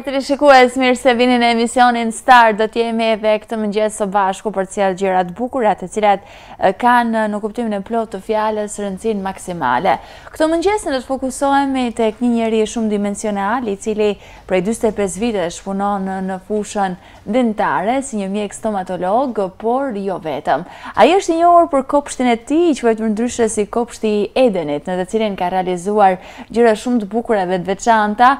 të rishikues, mirë se vini në emisionin Star. Do të jemi edhe këtë mëngjes së bashku për të sjellë gjëra të bukura, të cilat kanë në kuptimin e plot të fjales rëndësin maksimale. Këtë mëngjes ne do të fokusohemi tek një njeri shumë dimensional, i cili prej 45 vitesh punon në fushën dentare si një mjek stomatolog, por jo vetëm. Ai është i njohur për kopshtin e tij, vajtë më ndryshe si kopshti Edenit, në të cilin ka realizuar gjëra shumë të bukura dhe të veçanta,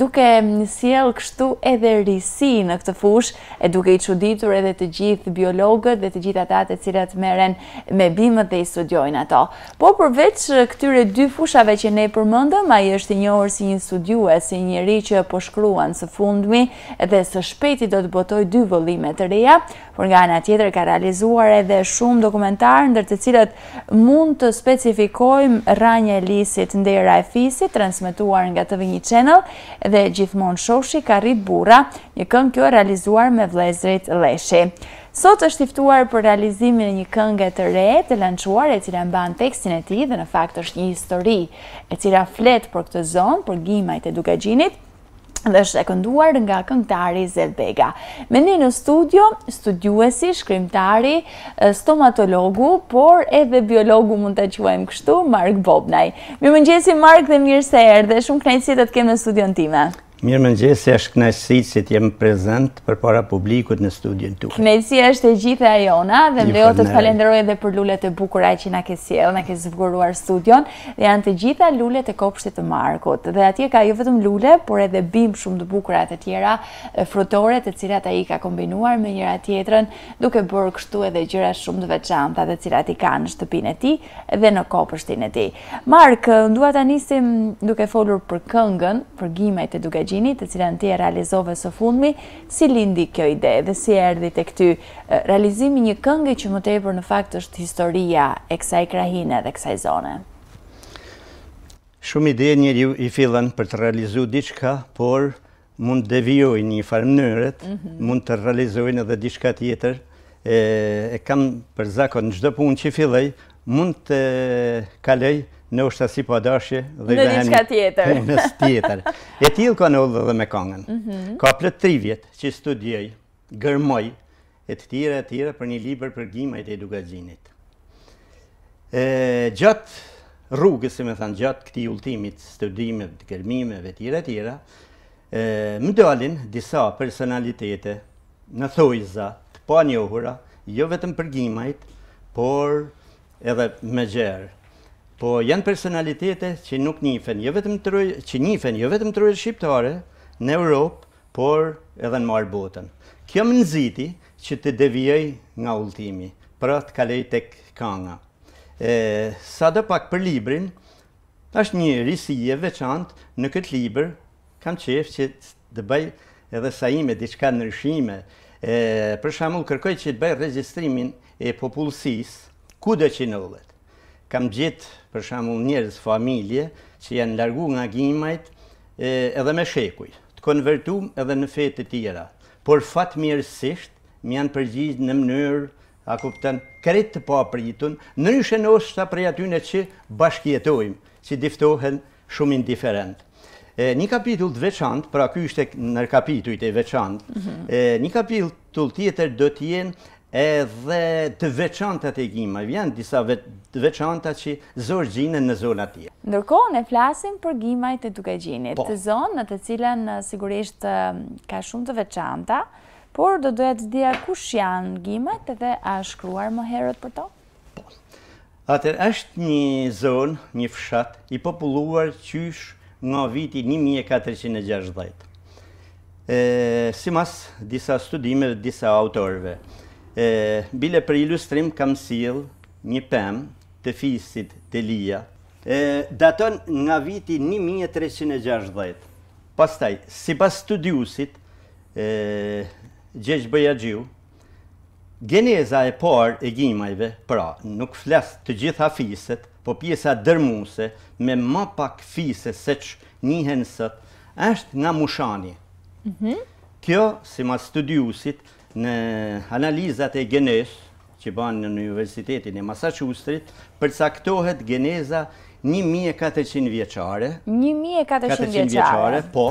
duke sjell sjell kështu edhe risi në këtë fush, e duke i çuditur edhe të gjithë biologët dhe të gjithë ata të cilat merren me bimët dhe i studiojnë ato. Po përveç këtyre dy fushave që ne përmendëm, ai është i njohur si një studiues, si një që po shkruan së fundmi dhe së shpejti do të botoj dy vëllime të reja, por nga ana tjetër ka realizuar edhe shumë dokumentar ndër të cilët mund të specifikojmë ranje lisit ndera e fisit transmetuar nga TV1 Channel dhe gjithmonë shoqë Leshi ka rrit bura, një këngë kjo realizuar me vlezrit Leshi. Sot është tiftuar për realizimin e një këngë të re, të lanquar e cila mba në tekstin e ti dhe në fakt është një histori e cila flet për këtë zonë, për gjimajt e duke gjinit, dhe është e kënduar nga këngtari Zelbega. Me një në studio, studiuesi, shkrimtari, stomatologu, por edhe biologu mund të quajmë kështu, Mark Bobnaj. Mi më nëgjesi, Mark, dhe mirë se erë, dhe shumë knajtësit të të kemë në studion time. Mirë më nëgjesi, është knajsi që t'jem prezent për para publikut në studion t'u. Knajsi është e gjithë a jona dhe më leo të t'falenderoj edhe për lullet e bukuraj që nga ke siel, nga ke zvgurruar studion dhe janë të gjitha lullet e kopshtit të Markut. dhe atje ka jo vetëm lullet, por edhe bim shumë të bukurat e tjera frutore të cilat a i ka kombinuar me njëra tjetërën duke bërë kështu edhe gjyra shumë të veçanta dhe cilat i kanë në e dhe në kopshtin e Mark, duke folur për këngën, e duke Gjini, të cilën ti e realizove së fundmi, si lindi kjo ide dhe si erdi të këty realizimi një këngë që më tepër në fakt është historia e kësaj krahine dhe kësaj zone? Shumë ide njëri i fillan për të realizu diçka, por mund të devijoj një farë mënyrët, mhm. mund të realizojnë edhe diçka tjetër. E kam për zakon në dhe punë që filloj, mund të kalej, në ushtasi po adashi dhe i në punës tjetër. E tjilë ka në ullë dhe me kangën. Mhm. Ka plët tri vjetë që studiej, gërmoj, e të tjere, e tjere për një liber për gjimajt e edukazinit. Gjatë rrugës, se me thënë gjatë këti ultimit studimet, gërmimeve, tjere, tjere, më dalin disa personalitete në thojza të pa njohura, jo vetëm për gjimajt, por edhe me gjerë. Po janë personalitete që nuk njifën, jo vetëm që njifën, jo vetëm të jo shqiptare në Europë, por edhe në marë botën. Kjo më nëziti që të devijoj nga ultimi, pra të kalej të kanga. Sa dhe pak për librin, është një risije veçant në këtë liber, kam qefë që të bëj edhe saime, diçka nërshime, për shamull kërkoj që të bëj registrimin e popullësis, ku dhe që nëllet kam gjithë për shambull njerës familje që janë largu nga gjimajt edhe me shekuj, të konvertu edhe në fetë të tjera, por fatë mirësisht më janë përgjith në mënyrë, a kuptan, kretë të pa përgjithun, në nëshën osë të prej atyne që bashkjetojmë, që diftohen shumë indiferent. Një kapitull të veçant, pra kështë e nër kapitull të veçant, mhm. një kapitull tjetër do t'jen edhe të veçanta të gjima, vjen disa veçanta që zorë gjinë në zonë atje. Ndërkohë, ne flasim për gjimaj të duke gjinit, po. të zonë në të cilën sigurisht ka shumë të veçanta, por do dojë të dhja kush janë gjimajt edhe a shkruar më herët për to? Po, atër është një zonë, një fshat, i populluar qysh nga viti 1460. Si mas disa studimeve, disa autorve, Bile për ilustrim kam sil një pemë të fisit të lija. Daton nga viti 1360. Pastaj, si pas studiusit, Gjesh Bëja Gjiu, Geneza e por e gjimajve, pra, nuk flas të gjitha fiset, po pjesa dërmuse me më pak fise se që njëhen sët, është nga mushani. Mhm. Kjo, si ma studiusit, në analizat e genesh që banë në universitetin e Massachusetts, përsa këtohet geneza 1.400 vjeqare. 1.400 vjeqare, po,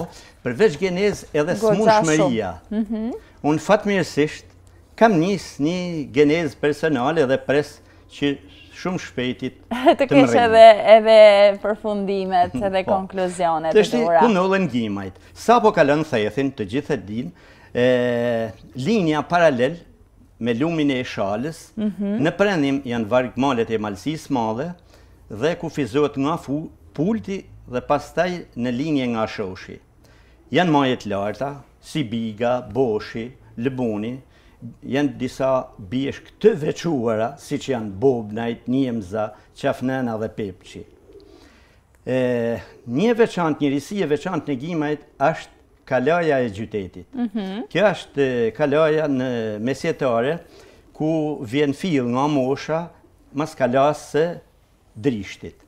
përveç genez edhe smun shmëria. Mhm. Unë fatë mirësisht, kam njësë një genez personal edhe pres që shumë shpejtit të mërëjnë. Të kështë edhe edhe përfundimet po. edhe konkluzionet edhe ura. Të shtë punullën gjimajt. Sa po kalën thejethin të gjithet dinë linja paralel me lumin e shales, mhm. në prendim janë vargë malet e malsis madhe, dhe ku fizot nga fu pulti dhe pastaj në linje nga shoshi. Janë majet larta, si biga, boshi, lëboni, janë disa bjeshkë të vequara, si që janë bobnajt, njemza, qafnena dhe pepqi. Një veçant, një risi e veçant në gjimajt, kalaja e gjytetit. Mhm. Kjo është kalaja në mesjetare, ku vjen fil nga mosha, mas kalasë së drishtit.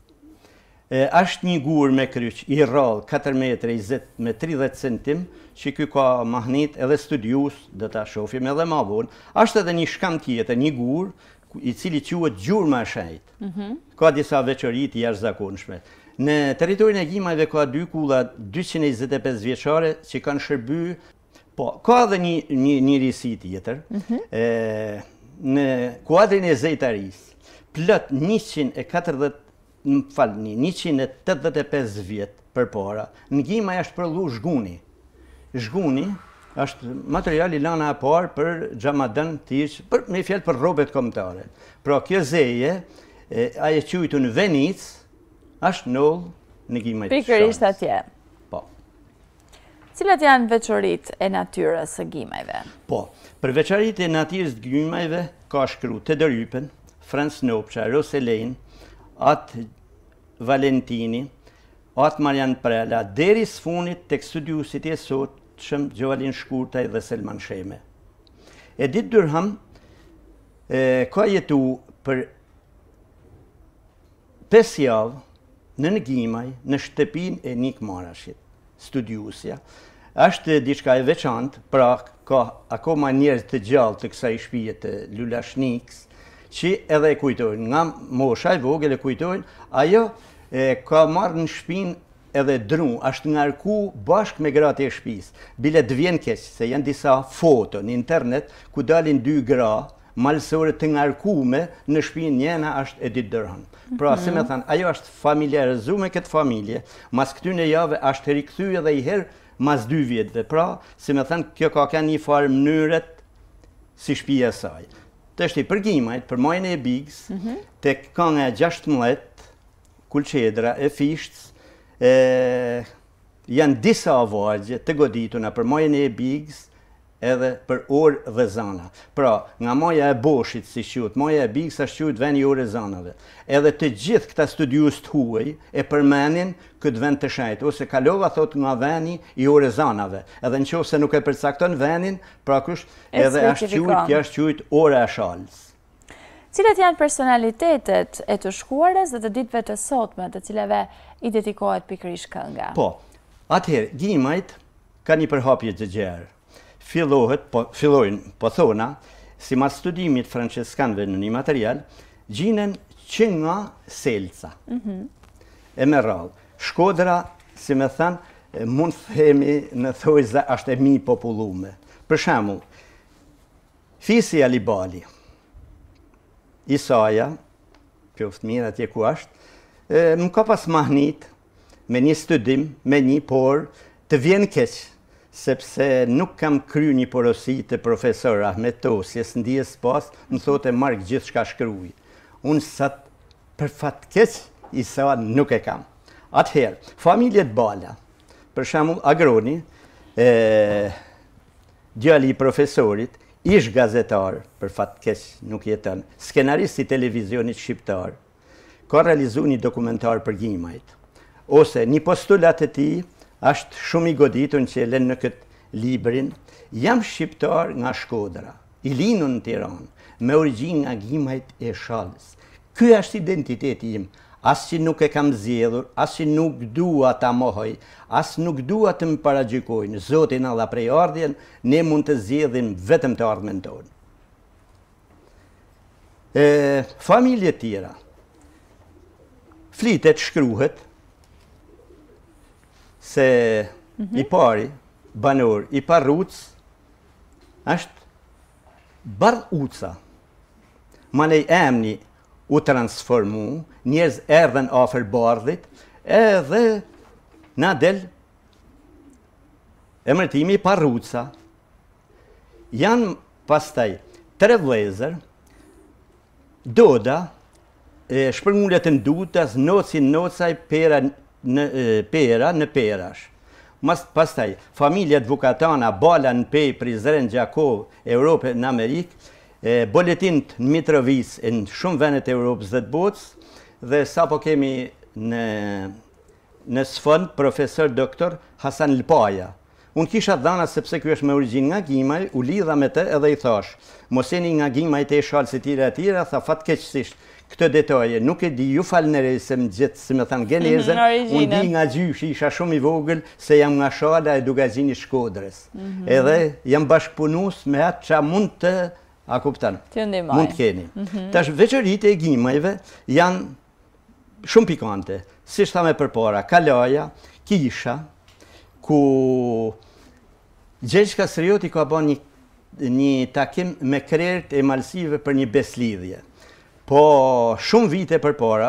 është një gurë me kryq, i rral, 4 metre 20 me 30 centim, që kjo ka mahnit edhe studius, dhe ta shofim edhe ma vonë. është edhe një shkam tjetë, një gurë, i cili që u e gjurë ma shajtë. Mhm. Ka disa veqërit i jashtë zakonshme. Në teritorin e gjimajve ka dy kula 225 vjeqare që kanë shërby, po, ka dhe një, një, një risi tjetër, mhm. në kuadrin e zejtaris, plët 140, në 185 vjetë për para, në gjimaj është përlu zhguni. Zhguni është materiali lana e parë për gjamadën të ishë, për, me fjallë për robet komëtare. Pra kjo zeje, e, aje qujtu në Venicë, është nëllë në gjimë e shumës. Pikër ishtë atje. Po. Cilat janë veqorit e natyres e gjimëve? Po, për veqorit e natyres të gjimëve, ka shkru të dërjypen, Frans Nopqa, Roselejn, atë Valentini, atë Marjan Prela, deri së funit të kësudiusit e sot qëm Gjovalin Shkurtaj dhe Selman Sheme. E ditë dërham, ka jetu për 5 javë në nëgjimaj, në shtepin e Nik Marashit, studiusja, është diçka e veçantë, pra ka akoma njerëz të gjallë të kësaj shtëpie të Lulashniks, që edhe e kujtojnë nga mosha e vogël e kujtojnë, ajo e ka marrë në shtëpinë edhe dru, është ngarku bashkë me gratë e shtëpisë. Bile të vjen keq se janë disa foto në internet ku dalin dy gra, malësore të ngarkume në shpinë njëna është e ditë dërhën. Pra, si me thënë, ajo është familiarizu me këtë familje, mas këty në jave është rikëthy edhe i herë mas dy vjetëve. Pra, si me thënë, kjo ka ka një farë mënyret si shpija saj. Të është i përgjimajt, për majnë e bigës, mhm. të ka nga 16 kulqedra e fishtës, janë disa avargje të goditu në për majnë e bigës, edhe për orë dhe zana. Pra, nga maja e boshit, si shqyut, maja e bikës, ashtë shqyut ven i orë e zanave. Edhe të gjithë këta studius të huaj, e përmenin këtë vend të shajtë, ose kalova thot nga veni i orë e zanave. Edhe në qovë se nuk e përcakton venin, pra kush edhe ashtë shqyut, kja ashtë shqyut orë e shalës. Cilat janë personalitetet e të shkuarës dhe të ditve të sotme të cileve i detikohet pikrish kënga? Po, atëherë, gjimajt ka një përhapje gjëgjerë fillohet, po, fillojnë po thona, si ma studimit franceskanve në një material, gjinën që nga selca. Mm E me rralë, shkodra, si me thënë, mund të themi në thojza ashtë e mi populume. Për shemu, fisi Alibali, Isaja, pjoft mirë atje ku ashtë, më ka pas mahnit me një studim, me një por, të vjen keqë, sepse nuk kam kry një porosi të profesora me to, si ndijes pas, më thote Mark gjithë shka shkryj. Unë sa për fatkes, i sa nuk e kam. Atëherë, familjet bala, për shamu agroni, e, djali i profesorit, ish gazetar, për fatkes nuk jetën, skenarist i televizionit shqiptar, ka realizu një dokumentar për gjimajt, ose një postulat e ti, është shumë i goditun që e lenë në këtë librin, jam shqiptar nga Shkodra, i linu në Tiran, me origin nga gjimajt e shalës. Ky është identiteti im, asë që nuk e kam zjedhur, asë që nuk dua ta mohoj, asë nuk dua të më paragjikojnë, zotin alla prej ardhjen, ne mund të zjedhin vetëm të ardhmen tonë. Familje tjera, flitet, shkruhet, se i mhm. pari, banor, i parruc, është bar uca. Ma emni u transformu, njerëz erdhen afer bardhit, edhe na del emretimi i parruca. Janë pastaj tre vlezër, doda, e e ndutas, noci, nocaj, pera, në pera, në perash. Pastaj, familje dvukatana, bala në pej, prizren, gjakov, Europë në Amerikë, boletin të në Mitrovic, në shumë venet Europës dhe të botës, dhe sa po kemi në sfën, profesor doktor Hasan Lpaja. Unë kisha dhana sepse kjo është me origin nga gjimaj, u lidha me të edhe i thash, moseni nga gjimaj të e shalë si tira e tira, tha fatkeqësisht, këtë detoje, nuk e di, ju falënerej se më gjithë, si më thamë, genezën, unë di nga gjyshi, isha shumë i vogël, se jam nga shala e dugazini shkodrës. Mhm. Edhe jam bashkëpunus me atë që a mund të, a kuptan, mund të keni. Mhm. Tash, veqërit e gjimajve janë shumë pikante, si shtame përpora, kalaja, kisha, ku gjeshka sërioti ka bo një takim me krejt e malsive për një beslidhje. Po, shumë vite për para,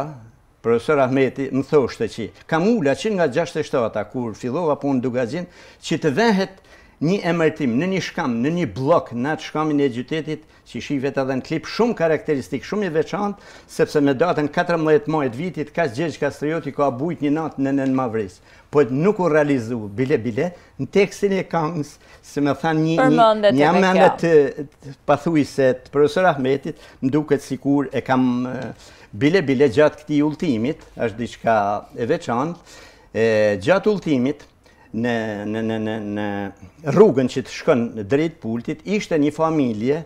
profesor Ahmeti më thoshte që kam ula që nga 67 ta kur fillova punë në Dugazin, që të vehet një emërtim në një shkam, në një blok në atë shkamin e gjytetit, që shifet edhe në klip shumë karakteristik, shumë i veçant, sepse me datën 14 majt vitit, ka gjegj kastrioti ka bujt një natë në nën mavris. Po nuk u realizu, bile, bile, në tekstin e kamës, se me than një, një, një të, të pathuiset profesor Ahmetit, më duket sikur e kam bile, bile gjatë këti ultimit, është diçka e veçant, e, gjatë ultimit, në, në, në, në, në rrugën që të shkon në drejt pultit, ishte një familje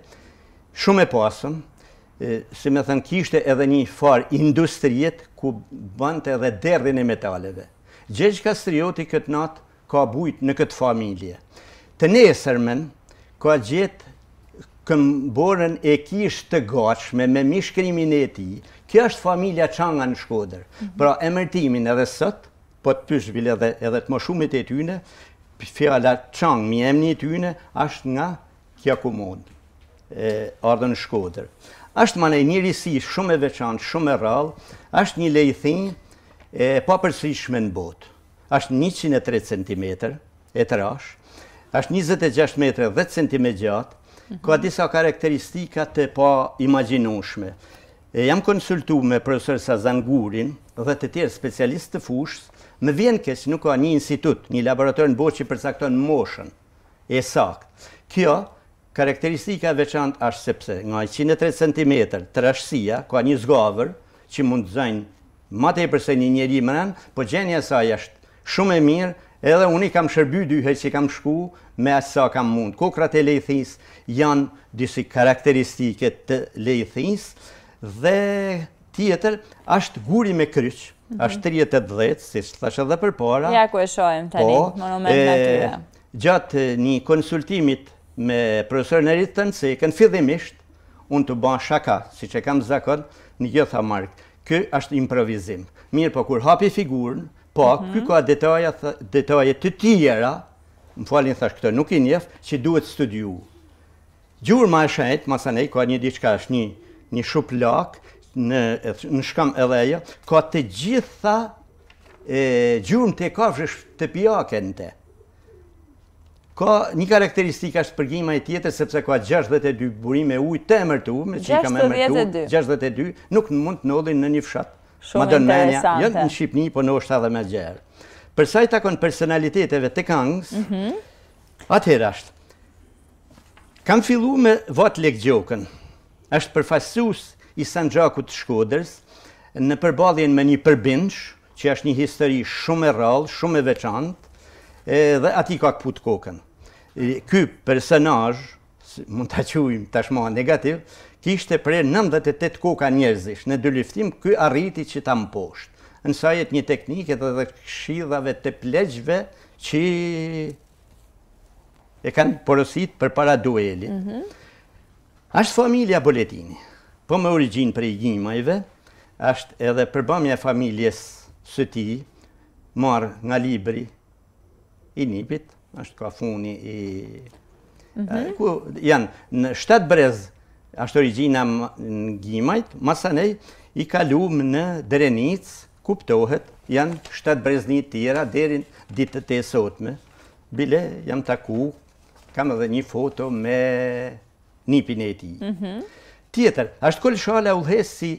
shumë e pasëm, si me thënë, kishte edhe një farë industrijet, ku bënd edhe derdhin e metaleve. Gjegj Kastrioti këtë natë ka bujt në këtë familje. Të nesërmen, ka gjithë këmborën e kishë të gatshme me mishkrimin e ti, kjo është familja Changa në Shkoder. Mhm. Pra, emërtimin edhe sëtë, po të pyshvile dhe edhe të më shumit e tyne, fjala qang, mi emni e tyne, ashtë nga kja kumon, ardhën shkoder. Ashtë mane një risi shumë e veçan, shumë e rral, ashtë një lejthin, e pa në botë. Ashtë 103 cm, e të rash, ashtë 26 m 10 cm gjatë, ka mhm. disa karakteristika të pa imaginushme. E jam konsultu me profesor Sazan Gurin dhe të tjerë specialist të fushës, Më vjen kjo nuk ka një institut, një laborator në botë që përcakton moshën e sakt. Kjo karakteristika veçantë është sepse nga 130 cm trashësia ka një zgavër që mund të zënë më tepër se një njeri mërën, po gjenja saj është shumë e mirë, edhe unë i kam shërby dy herë që kam shku me asë sa kam mund. Kokrat e lejthis janë disi karakteristike të lejthis dhe tjetër është guri me kryqë është 38, mhm. si thash edhe për para. Ja, ku e shojmë, tani, po, monument në atyre. Gjatë një konsultimit me profesor në rritë se i kënë fidhimisht, unë të banë shaka, si që kam zakon, një gjitha markë. Ky është improvizim. Mirë, po kur hapi figurën, po, mhm. ky ka detajet të tjera, më falin thash këto, nuk i njefë, që duhet studiu. Gjurë ma shajtë, masanej, ka një diçka, është një shup lakë, në, në shkam e leja, ka të gjitha e, gjurën të kafshë të pjake në te. Ka një karakteristikë ashtë përgjima e tjetër, sepse ka 62 burime ujtë të emërtu, me që kam emërtu, 62. nuk mund të nodhin në një fshatë. Shumë interesante. Jënë jo, në Shqipni, po në është edhe me gjerë. Përsa i takon personaliteteve të kangës, mhm. atëherë ashtë. Kam fillu me vatë lekë gjokën. është përfasusë i San Gjaku të Shkodrës, në përbadhjen me një përbindsh që është një histori shumë e rrallë, shumë e veçantë, dhe ati ka kaput kokën. Ky personaj, mund të qujmë tashma negativ, kishte për 98 koka njerëzish, në dy liftim, ky arriti që ta më poshtë. Nësa jetë një teknikë dhe dhe këshidhave të pleqve që e kanë porosit për para duelit. Mhm. Ashtë familja Boletini, Po me origin për i gjimajve, është edhe përbamja familjes së ti, marë nga libri i nipit, është ka funi i... Mhm. Ku janë, në shtetë brez, është origina në gjimajt, masanej, i kalum në drenic, kuptohet, janë shtetë brez një tjera, derin ditë të esotme. Bile, jam taku, kam edhe një foto me nipin e ti. Mhm. Tjetër, është këllë shala u si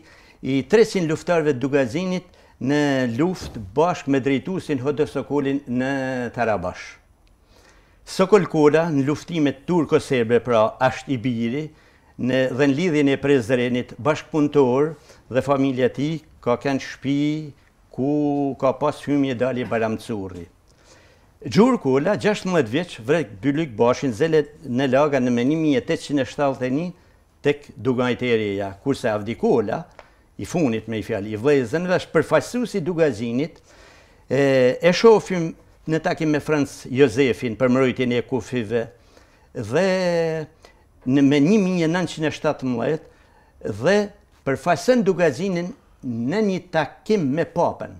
i 300 luftarve dugazinit në luft bashkë me drejtusin Hodo Sokolin në Tarabash. Sokol Kola në luftimet turko-serbe pra ashtë i biri në dhe në lidhjën e prezrenit bashkëpuntor dhe familja ti ka kënë shpi ku ka pas hymje dalje baramcurri. Gjur Kola, 16 vjeq, vrek bëllik bashin zelet në laga në menimi 1871 tek dugajt e reja, kurse avdikola, i funit me i fjalli, i vlezen, dhe është përfajsu si dugazinit, e shofim në takim me Frans Josefin për mërojtjen e kufive, dhe në me 1917, dhe përfajsen dugazinin në një takim me papën.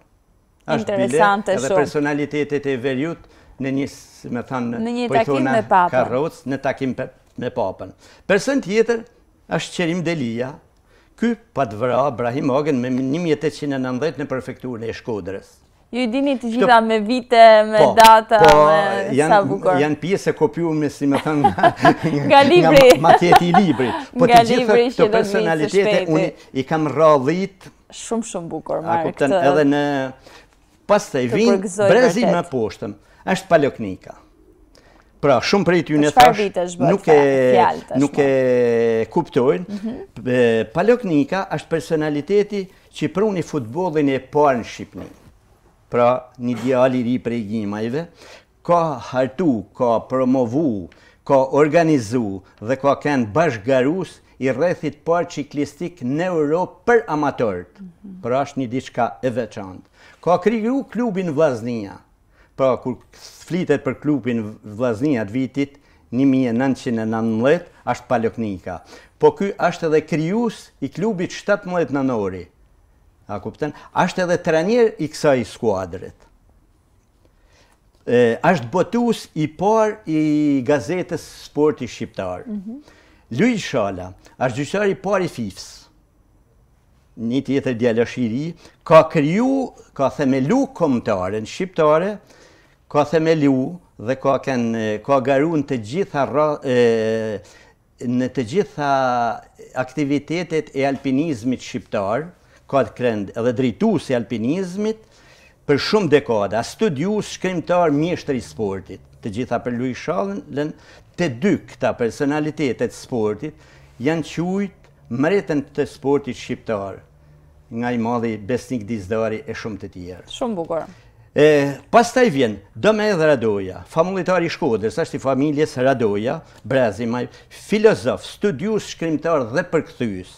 Ashtë bile edhe personalitetet e verjut në një, thanë, një po takim me papën. Në takim me papën. Person tjetër, është qërim Delia. Ky pa të vëra Brahim Agen me 1890 në prefekturën e Shkodrës. Ju i dini të gjitha me vite, me po, data, po, me sa bukur. Janë pjesë e kopiu me, si më thënë, nga maketi i libri. Po të gjitha të personalitete, unë i kam radhit. Shumë, shumë bukur, Marë. këtë edhe në... Pas të i vinë, brezi me poshtëm, është paloknika. Pra, shumë për e të nuk e, nuk e kuptojnë. Mhm. Palok Nika është personaliteti që pruni futbolin e parë në Shqipëni. Pra, një ideali ri për e gjimajve. Ka hartu, ka promovu, ka organizu dhe ka kënë bashkëgarus i rrethit parë qiklistik në Europë për amatorët. Mhm. Pra, është një diçka e veçantë. Ka kriju klubin Vaznia. Pra, kur flitet për klubin Vlaznia të vitit 1919, është Paloknika. Po ky është edhe kryus i klubit 17 nanori. A kupten? Është edhe trenier i kësaj skuadrit. është botus i par i gazetës sporti shqiptar. Mm -hmm. Luj Shala, është gjyqar i par i FIFS. Një tjetër djelë ka kryu, ka themelu komëtare në shqiptare, ka themeliu dhe ka ken ka garuar të gjitha e, në të gjitha aktivitetet e alpinizmit shqiptar, ka krend edhe drejtues i alpinizmit për shumë dekada, studius, shkrimtar, mjeshtër i sportit, të gjitha për Luis Shallën, të dy këta personalitetet sportit janë qujt mretën të sportit shqiptar nga i madhi besnik dizdari e shumë të tjerë. Shumë bukur. Pas taj vjen, dëme edhe Radoja, familitari Shkodrës, është i familjes Radoja, brezimaj, filozof, studius, shkrimtar dhe përkëthys.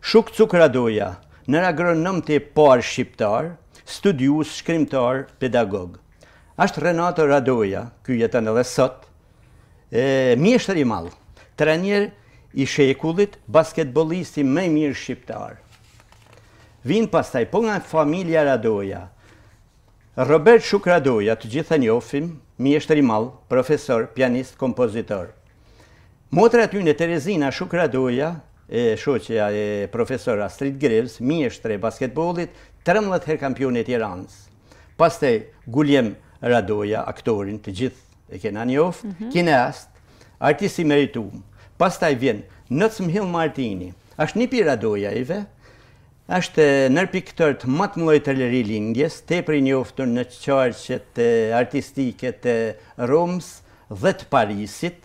Shuk Cuk Radoja, në agronom të parë shqiptar, studius, shkrimtar, pedagog. Ashtë Renato Radoja, kjo jetën edhe sot, mjeshtër i malë, trenjer i shekullit, basketbolisti me mirë shqiptar. Vinë pas taj, po nga familja Radoja, Robert Shukradoja, të gjitha njofim, mi i rimal, profesor, pianist, kompozitor. Motra ty në Terezina Shukradoja, e shoqeja e profesora Astrid Grevz, mi e tre basketbolit, 13 her kampionit i rans. Paste, te Gulljem Radoja, aktorin, të gjithë e kena njof, mm -hmm. artisti meritum. Pasta i vjen Nëtsm Hill Martini, ashtë një pi Radoja i ve, është nërpiktër të matë mëlloj të lëri lindjes, te për i njoftur në qarqet artistike të Romës dhe të Parisit.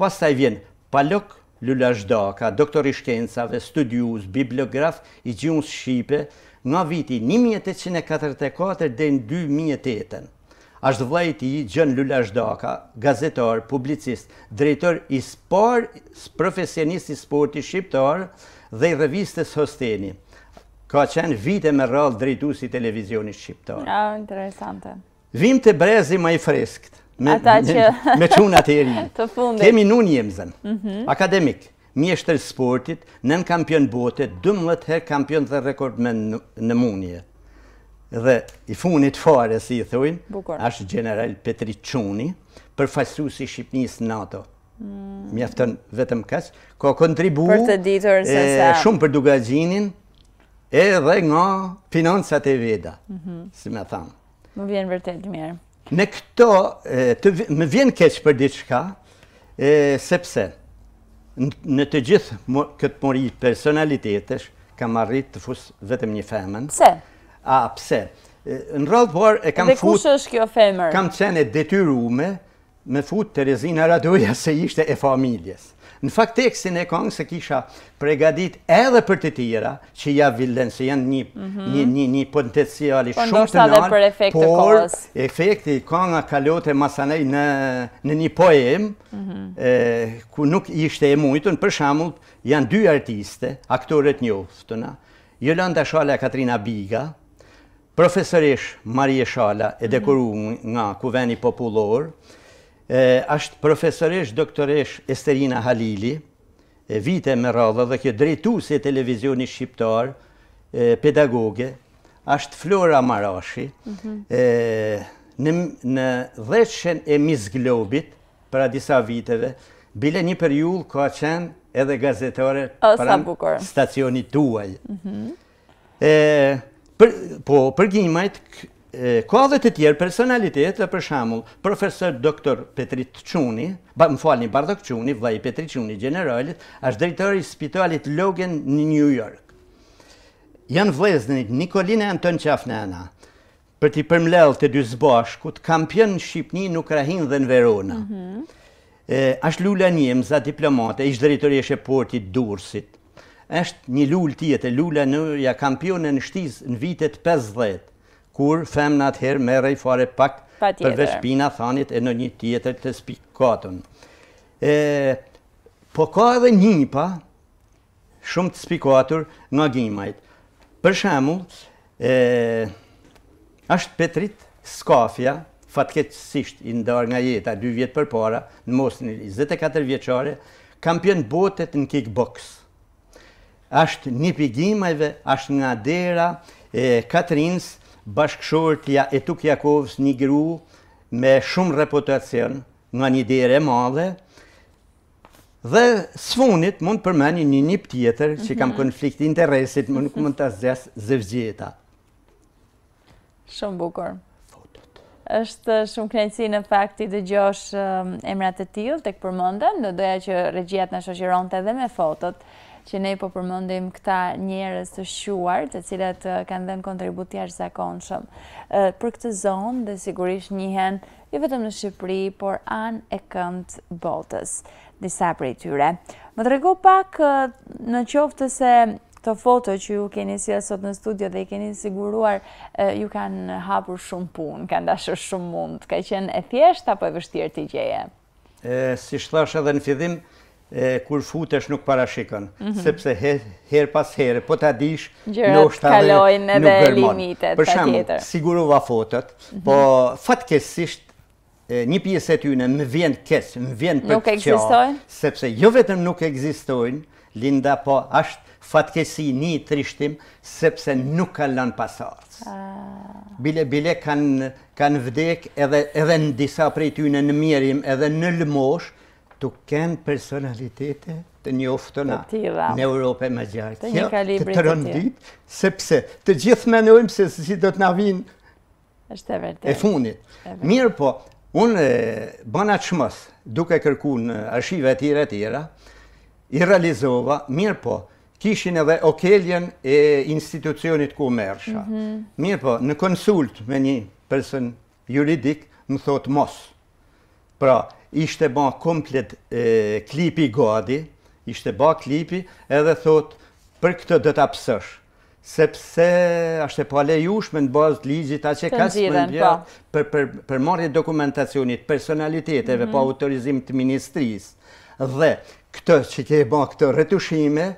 Pasaj vjen Palok Lulashdaka, doktor i shkencave, studius, bibliograf i gjunës Shqipe, nga viti 1844 dhe 2008. Ashtë vlajti i Gjën Lulashdaka, gazetar, publicist, drejtor i sport, profesionist i sporti shqiptarë, dhe i revistës Hosteni. Ka qenë vite me rralë drejtu si televizioni shqiptarë. A, interesante. Vim të brezi më i freskët. Ata që... Me quna të Të fundit. Kemi nun jemë mhm. Akademik, mjeshtër sportit, nën kampion bote, 12 her kampion dhe rekord me në munje. Dhe i funit fare, si i thujnë, është General Petri Quni, përfajsu Shqipnis NATO. Mm. mjafton vetëm kaq, ka kontribu për të ditur se sa shumë për dugazhinin edhe nga financat e veda, mhm. si me thamë. Më vjenë vërtet mirë. Në këto, të, më vjen keqë për diçka, e, sepse në të gjithë këtë mori personalitetesh, kam arritë të fusë vetëm një femën. Pse? A, pse? në rrëllë por e kam futë... Dhe kush është kjo femër? Kam qene detyru me, me fut Terezina radoja se ishte e familjes. Në fakt tekstin e kongë se kisha pregadit edhe për të tjera, që ja vilden, se janë një mhm. potenciali po shumë të nërë, për efekt të kongës. Por efekt të kongë a kalote masanej në një poem, mhm. ku nuk ishte e mujtën, për shamull janë dy artiste, aktoret një uftëna, Jolanda Shala e Katrina Biga, profesoresh Marie Shala e mhm. dekoru nga kuveni Populorë, është profesoresh doktoresh Esterina Halili, e, vite me radhë dhe kjo drejtu se televizioni shqiptar, pedagoge, është Flora Marashi, në, në dheqen e mizglobit, pra disa viteve, bile një periull ka qenë edhe gazetore pra stacionit tuaj. Mhm. për, po, për gjimajt, Ka dhe të tjerë personalitet dhe për shamull profesor doktor Petrit Tëquni, më falni Bardok Çuni, këquni, Petrit Petri generalit, është drejtori spitalit Logan në New York. Janë vleznit Nikolina Anton Qafnana, për t'i përmlel të dy zbashkut, kampion në Shqipni, në Ukrahin dhe në Verona. Ashtë lula një më za diplomate, ishtë dëritori e sheporti Dursit. Ashtë një lullë tjetë, lula në kampionën në shtizë në vitet 50 kur femë në atëherë me rejfare pak për veshpina thanit e në një tjetër të spikatën. Po ka edhe një një pa, shumë të spikatur në gjimajt. Për shemu, është Petrit Skafja, fatkecësisht i ndar nga jeta, 2 vjetë për para, në mosën 24 vjeqare, kampion botet në kickbox. Ashtë një pjegjimajve, ashtë nga dera Katrinës, bashkëshortja e Tuk Jakovës një gru me shumë reputacion nga një dire e madhe, dhe sfunit mund përmeni një një tjetër që kam mhm. konflikt interesit, më nuk mund të zes zëvgjeta. Shumë bukur. Êshtë shumë knetësi në fakti dhe gjosh um, emrat e tilë të këpërmëndëm, në doja që regjiat në shoqeron të edhe me fotot që ne po përmëndim këta njerës të shuar të cilat kanë dhenë kontributjarë zakonë Për këtë zonë dhe sigurisht njëhen jo vetëm në Shqipëri, por anë e këndë botës, disa për i tyre. Më të regu pak në qoftë të se të foto që ju keni si asot në studio dhe i keni siguruar, ju kanë hapur shumë punë, kanë dashër shumë mund, ka qenë e thjesht apo e vështirë t'i gjeje? Si shtash edhe në fjidhim, kur futesh nuk parashikon, mhm. sepse her pas herë, po të dish, në është të kalojnë edhe limitet. Për shemë, siguru va fotët, mhm. po fatkesisht, një pjesë e tyne më vjen kesë, më vjen për të qa, sepse jo vetëm nuk egzistojnë, linda po ashtë fatkesi një trishtim, sepse nuk ka lënë pasartës. Bile, bile kanë vdek edhe në disa prej tyne në mjerim edhe në lëmosh, të kënë personalitete të një në Europë e gjartë, Të një kalibrit të tjë. Sepse të gjithë menojmë se si do të navinë e funit. Mirë po, unë bëna që mësë duke kërku në arshive tjera tjera, i realizova, mirë po, kishin edhe okeljen e institucionit ku mërësha. Mhm. Mirë po, në konsult me një person juridik, më thotë mosë. Pra, ishte ba komplet klipi gadi, ishte ba klipi edhe thot, për këtë dhe të pësësh, sepse është e palejushme në bazë ligjit a që kasë më nëbja për marri dokumentacionit, personaliteteve, mhm. pa po autorizim të ministrisë, dhe këtë që ke ba këtë rëtushime,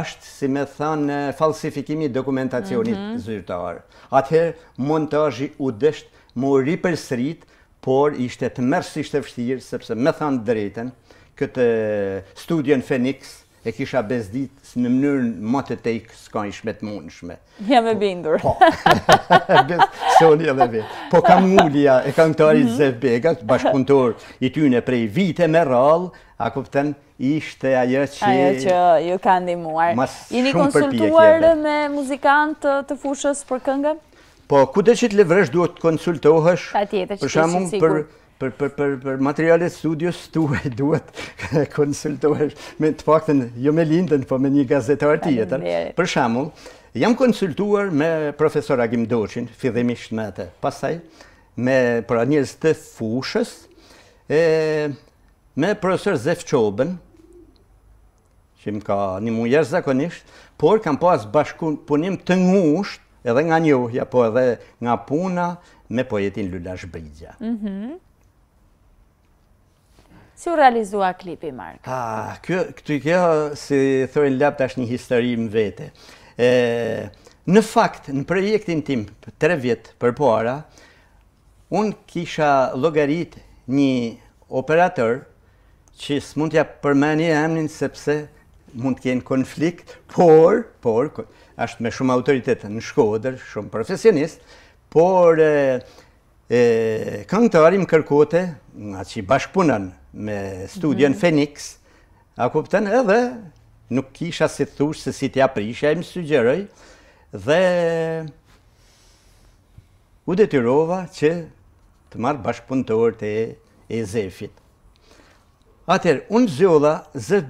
është, si me thanë, falsifikimi dokumentacionit mhm. zyrtarë. Atëherë, montajë u deshtë mori për sritë por ishte të mërësisht ishte fështirë, sepse me thanë drejten, këtë studion Fenix e kisha bezdit së në mënyrën më të tejkë s'ka të mundshme. Ja me bindur. Po, soni edhe vetë. Po kam e kanëtari mhm. Zef Bega, bashkëpuntor i tyne prej vite me rallë, a kupten, ishte ajo që... Ajo ju ka ndimuar. Mas shumë përpje kjeve. Jini konsultuar me muzikantë të fushës për këngën? Po, ku të që të levresh duhet të konsultohesh? Pa tjetër, që të shumë sigur. Për shumë, Për materialet studios të duhet konsultohesh me të pakten, jo me lindën, po me një gazetar tjetër. Për shumë, jam konsultuar me profesor Agim Doqin, fidhimisht me atë pasaj, me pra njës të fushës, me profesor Zef Qobën, që më ka një mujer zakonisht, por kam pas bashkëpunim të ngusht edhe nga njohja, po edhe nga puna me poetin Lula Shbrigja. Mhm. Si u realizua klipi, Mark? Ah, këtu i kjo, si thërin lap, tash një histori më vete. Në fakt, në projektin tim, tre vjetë për poara, unë kisha logarit një operator që së mund të përmeni e emnin sepse mund të kjenë konflikt, por, por, por është me shumë autoritet në shkodër, shumë profesionist, por të më kërkote, nga që bashkëpunën me studion mhm. Fenix, a kupten edhe nuk kisha si të thush se si t'ja prisha e më sugjeroj, dhe u detyrova që të marë bashkëpunëtor të e Zefit. Atër, unë zhjolla Zef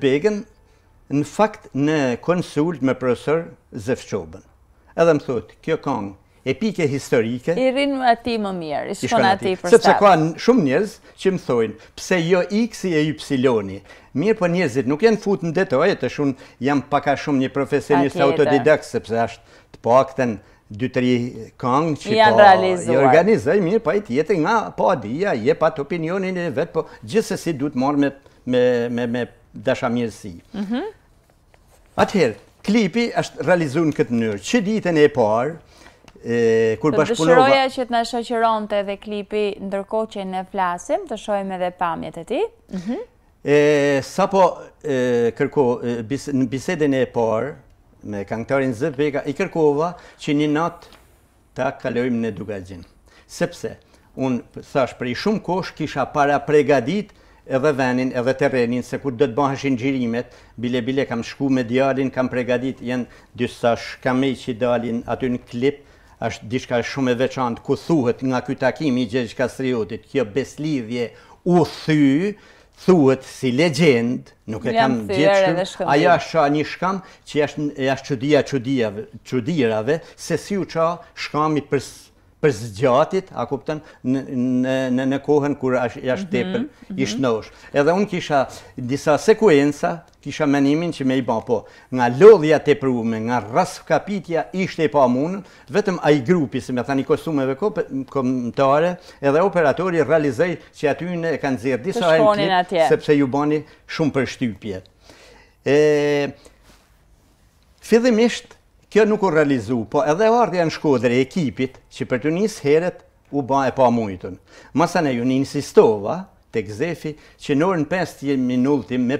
në fakt në konsult me profesor zëfqobën. Edhe më thotë, kjo kong epike historike... I rinë më ati më mirë, i shkon ati për stafë. Sepse ka shumë njerëz që më thojnë, pse jo x i e y psiloni, mirë po njerëzit nuk janë futë në detojët, është shumë jam paka shumë një profesionist autodidakt, sepse ashtë të pakten po 2-3 kong që po, po I organizaj mirë, pa i tjetë nga po adia, je pa të opinionin e vetë, po si du të marë me dashamirësi. Mhm. Atëherë, klipi është në këtë mënyrë. Që ditën e parë, kur bashkëpunova... Të dëshëroja që të në shëqëron të edhe klipi ndërko që në flasim, të shojmë edhe pamjet e ti. Mhm. Sa po kërko, në bisedin e parë, me kanktarin Zëvega, i kërkova që një natë ta kalojmë në Dugajin. Sepse, unë thash për i shumë kosh, kisha para pregadit, edhe venin, edhe terenin, se kur do të bëheshin gjirimet, bile bile kam shku me djalin, kam pregadit, jenë dysa shkamej që dalin aty në klip, është dishka shumë e veçantë, ku thuhet nga ky takimi i Gjergj Kastriotit, kjo beslidhje u thy, thuhet si legend, nuk e kam gjithë shkëm, aja është qa një shkam që jashtë qëdia qëdirave, se si u qa shkamit për, për zgjatit, a kupten, në kohën kur jashtë mhm, tepër mhm. ishtë nosh. Edhe unë kisha disa sekuenca, kisha menimin që me i ba, po, nga lodhja të prume, nga raskapitja ishte i pa munë, vetëm a i grupi, se me thani kostumeve komentare, edhe operatori realizej që aty në e kanë zirë disa e në klip, sepse ju bani shumë për shtypje. Fidhimisht, Kjo nuk u realizu, po edhe ardhja në shkodrë e ekipit që për të njësë heret u ba e pa mujtën. Masane ju një insistova të këzefi që në orën 5 minutim me,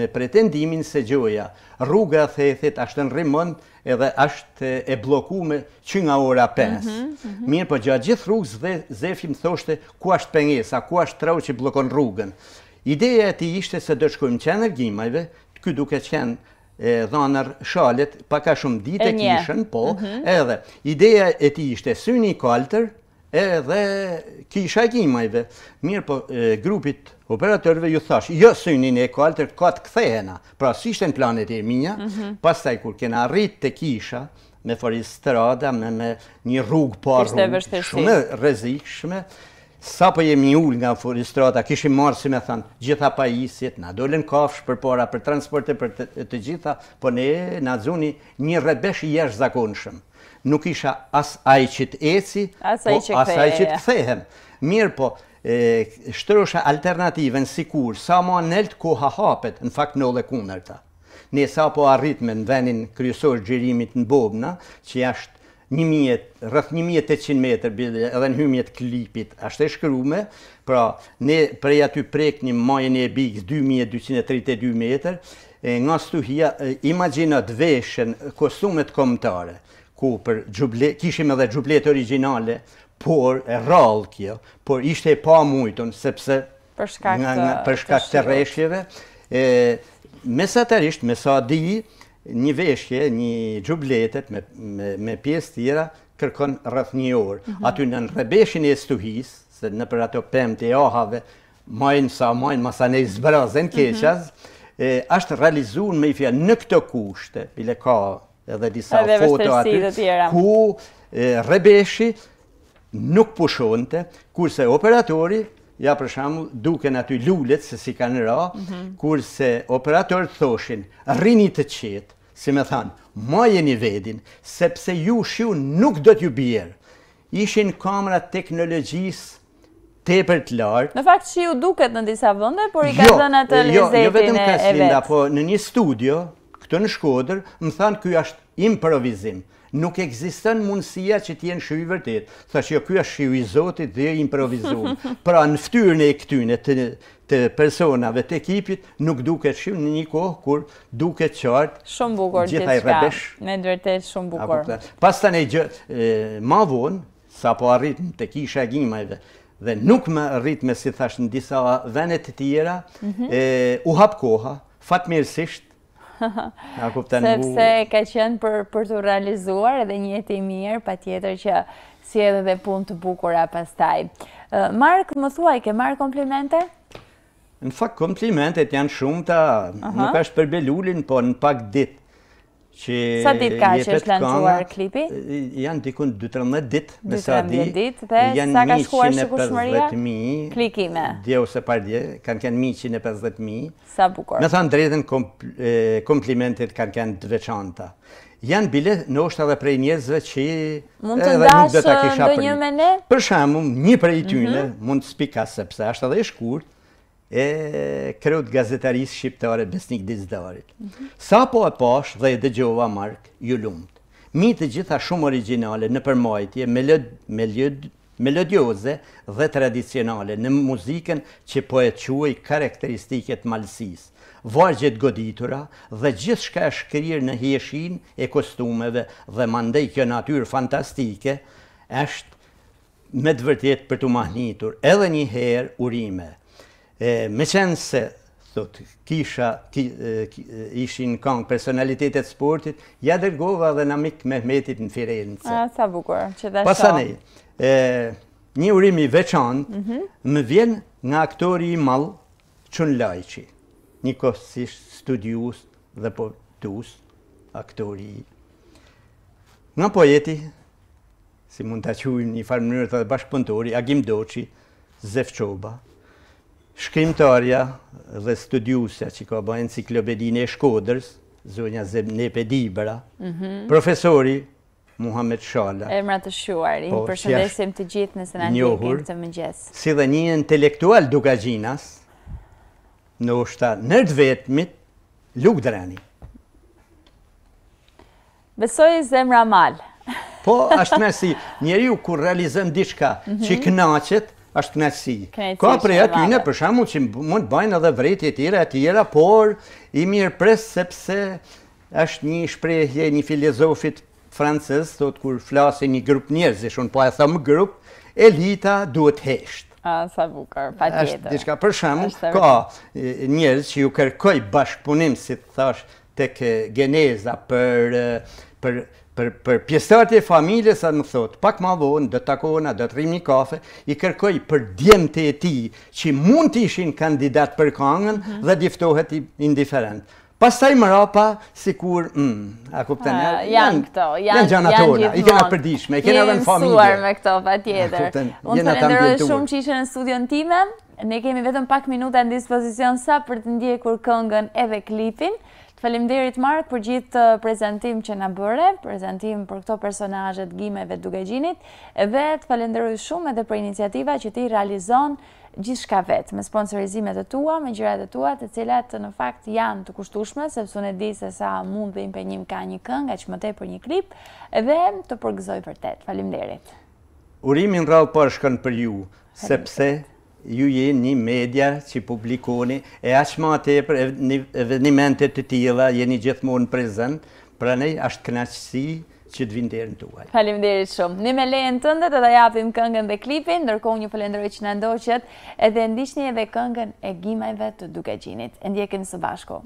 me pretendimin se gjoja rruga e thethit ashtë në rrimën edhe ashtë e blokume që nga ora 5. Mhm, mhm. Mirë po gjatë gjithë rrugës dhe zefi më thoshte ku ashtë pengesa, ku ashtë trau që blokon rrugën. Ideja e ti ishte se do shkojmë qenë rgjimajve, këtë duke qenë dhanër shalit, pa ka shumë dite kishën, po, mhm. edhe, ideja e ti ishte syni kaltër, edhe kisha e kimajve, mirë po grupit operatorve ju thash, jo synin e kaltër, ka të kthehena, pra si shte në planet e minja, mhm. pas taj kur kena rrit të kisha, me fori strada, me një rrugë parru, shumë rezikshme, sa po jemi ullë nga furistrata, kishim marë, si me thanë, gjitha pa na dolen kafsh për para, për transporte, për të, gjitha, po ne na zuni një rrebesh i jesh zakonëshëm. Nuk isha as aj që të eci, as aj po që, po, as të kthehem. Mirë po, e, shtërusha alternativen sikur, sa ma nelt koha ha hapet, në fakt në kunër ta. Ne sa po arritme në venin kryesor gjirimit në Bobna, që jashtë rrëth 1800 meter, edhe në hymjet klipit, ashtë e shkërume, pra ne prej aty prek një majën e bikës 2232 meter, nga stuhia, imagina të veshën kostumet komëtare, ku për kishim edhe gjublet originale, por e rallë kjo, por ishte e pa mujton, sepse përshka këtë reshjeve, mesatarisht, mesat di, një veshje, një gjubletet me pjesë tjera, kërkon rrëth një orë. Mhm. Aty në në rrëbeshin e stuhis, se në për ato pëm të jahave, majnë sa majnë, masa sa ne zbrazen mhm. keqas, ashtë realizun me i fja në këto kushte, bile ka edhe disa foto aty, ku rrëbeshi nuk pushonte, kurse operatori, ja për shamu duke në aty lullet, se si ka në ra, mhm. kurse operatorët thoshin, rini të qetë, si me thanë, ma jeni vedin, sepse ju shiu nuk do t'ju bjerë. Ishin kamera teknologjisë te për të lartë. Në fakt shiu duket në disa vënde, por i ka jo, dhënë atë jo, jo e vetë. Jo, vetëm kësë linda, po në një studio, këtë në shkodër, më thanë kjo është improvizim nuk eksistën mundësia që t'jenë shiu i vërtet. Tha që jo kjo është shiu i zotit dhe improvizuar. Pra në ftyrën e këtyne të personave të ekipit, nuk duke shiu në një kohë, kur duke të qartë gjitha i rëbesh. Me dërtet shumë bukur. Pas të ne gjithë ma vonë, sa po arritë në të kisha gjimaj dhe, dhe nuk me si thashtë, në disa venet të tjera, mhm. u hap koha, fatmirësisht, Sepse ka qenë për të realizuar edhe një jeti mirë, pa tjetër që si edhe dhe pun të bukura pas taj. Mark, më thuaj, ke marrë komplimente? Në fakt, komplimentet janë shumë ta, nuk është për Belulin, po në pak ditë sa dit ka që është lanëzuar klipi? Janë dikun 2-13 dit me 2-13 dit dhe sa ka shkuar shukushmëria? Klikime. Dje ose par dje, kanë kanë 150.000. Sa bukor. Me thanë drejten komplimentit kanë kanë të veçanta. Janë bile në është edhe prej njëzve që... Mund të ndashë ndë një mene? Për shamu, një prej tyne, mhm. mund të spika sepse, është edhe i shkurt, e kreut gazetarisë shqiptare Besnik Dizdarit. Sa po e pash dhe e dëgjova Mark, ju lumt. Mi të gjitha shumë originale në përmajtje, melodioze dhe tradicionale në muzikën që po e quaj karakteristiket malsisë vargjet goditura dhe gjithë shka e shkrirë në hieshin e kostumeve dhe mandej kjo natyrë fantastike, është me dëvërtjet për të mahnitur edhe një herë urime me qenë se thot, kisha, ishi në ishin personalitetet sportit, ja dërgova dhe në mikë Mehmetit në Firenze. A, ah, sa bukur, që dhe shumë. Pasane, e, një urimi veçan, mhm. më vjen nga aktori i malë, Qën Lajqi, një kosisht studius dhe po tus, aktori i. Nga poeti, si mund të qujmë një farë mënyrë të dhe bashkëpëntori, Agim Doqi, Zef Qoba, shkrimtarja dhe studiusja që ka bëjnë ciklopedinë e shkodrës, zonja Zemnepe Dibra, mhm. profesori Muhammed Shala. Emra të shuar, i po, përshëndesim të gjithë nëse në një të më Si dhe një intelektual duka gjinas, në ushta nërtë vetëmit, lukë dreni. Besoj zemra malë. Po, ashtë mërë si njeri u kur realizëm diçka mhm. që i knaqet, është knetësi. Ka prej atyne, për shamu që mund të bajnë edhe vretje tjera, tjera, por i mirë presë sepse është një shprejhje një filozofit francës, thot kur flasin një grup njerëzish, unë po e thëmë grup, elita duhet heshtë. A, sa bukar, pa tjetër. është diska për shamu, ka njerëz që ju kërkoj bashkëpunim, si të thash, të ke geneza për, për, për, për pjesëtarët e familjes sa më thot, pak ma vonë do takona, do të rrimë një kafe, i kërkoj për djemtë e tij që mund të ishin kandidat për këngën mhm. dhe diftohet i indiferent. Pastaj më rapa, si kur, mm, a kupten, ah, janë, janë këto, janë, janë gjana tona, i kena përdishme, i kena dhe në familje. Jemi mësuar me këto, pa tjetër. Unë të ndërë shumë që ishe në studion time, ne kemi vetëm pak minuta në dispozicion sa për të ndjekur këngën edhe klipin, Të falimderit Mark për gjithë uh, prezentim që në bëre, prezentim për këto personajët gjimeve duke gjinit, dhe të falimderit shumë edhe për iniciativa që ti realizon gjithë shka vetë, me sponsorizimet të tua, me gjirat të tua, të cilat në fakt janë të kushtushme, sepse në di se sa mund dhe impenjim ka një këngë, që më te për një klip, dhe të përgëzoj për te. Falimderit. Urimin rralë për po shkën për ju, sepse ju jenë një media që publikoni, e ashtë ma të e venimentet të tila, jeni gjithmonë prezent, pra ne ashtë knaqësi që të vinderin të uaj. Falim derit shumë. Në me lejën tëndët edhe japim këngën dhe klipin, ndërkohë një falenderoj që në ndoqet, edhe ndishtë një edhe këngën e gjimajve të duke gjinit. Ndjekin së bashko.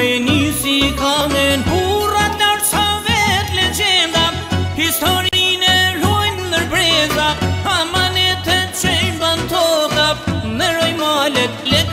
e nisi kamen Purat në arë legenda Historin e lojnë nër breza Amanet e qenë toka Në malet legenda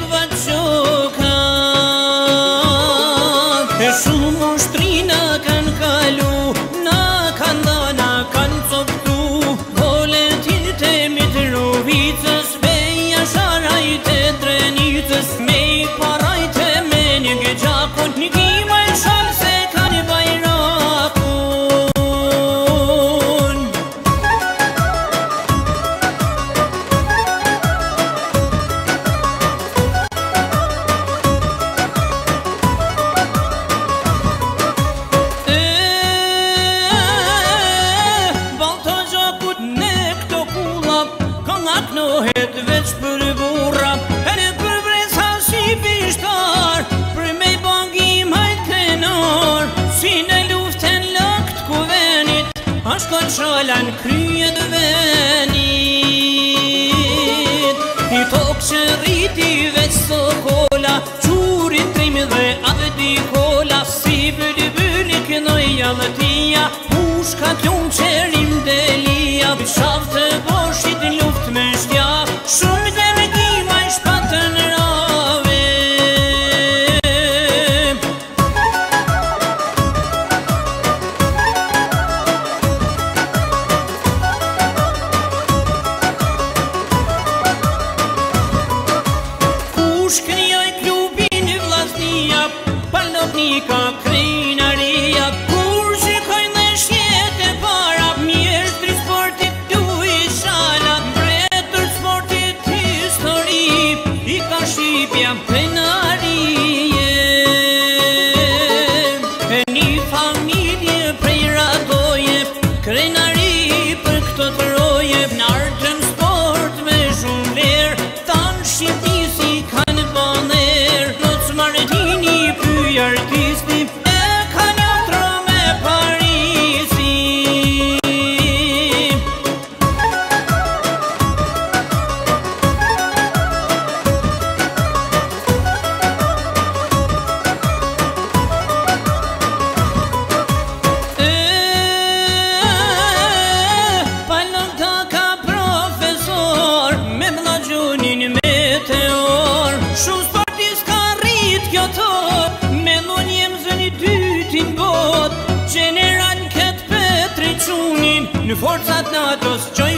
not those joints.